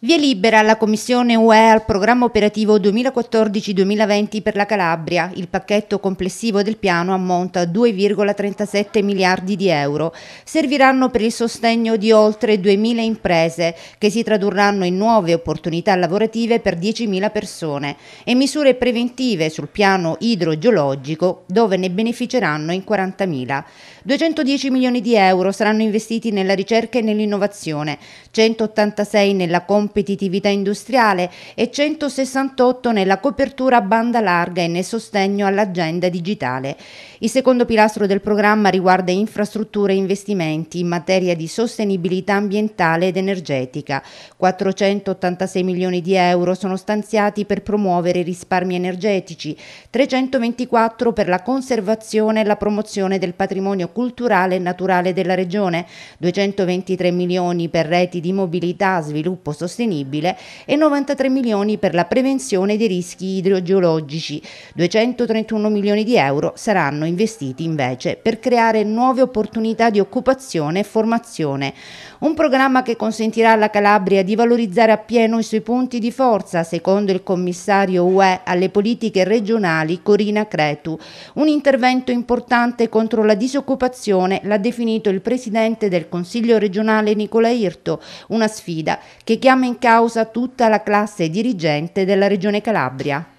Via libera alla Commissione UE al programma operativo 2014-2020 per la Calabria. Il pacchetto complessivo del piano ammonta a 2,37 miliardi di euro. Serviranno per il sostegno di oltre 2.000 imprese che si tradurranno in nuove opportunità lavorative per 10.000 persone e misure preventive sul piano idrogeologico dove ne beneficeranno in 40.000. 210 milioni di euro saranno investiti nella ricerca e nell'innovazione, 186 nella compra competitività industriale e 168 nella copertura a banda larga e nel sostegno all'agenda digitale. Il secondo pilastro del programma riguarda infrastrutture e investimenti in materia di sostenibilità ambientale ed energetica. 486 milioni di euro sono stanziati per promuovere i risparmi energetici, 324 per la conservazione e la promozione del patrimonio culturale e naturale della regione, 223 milioni per reti di mobilità, sviluppo sostenibile sostenibile e 93 milioni per la prevenzione dei rischi idrogeologici. 231 milioni di euro saranno investiti invece per creare nuove opportunità di occupazione e formazione. Un programma che consentirà alla Calabria di valorizzare appieno i suoi punti di forza, secondo il commissario UE alle politiche regionali Corina Cretu. Un intervento importante contro la disoccupazione l'ha definito il presidente del Consiglio regionale Nicola Irto, una sfida che chiama in causa tutta la classe dirigente della Regione Calabria.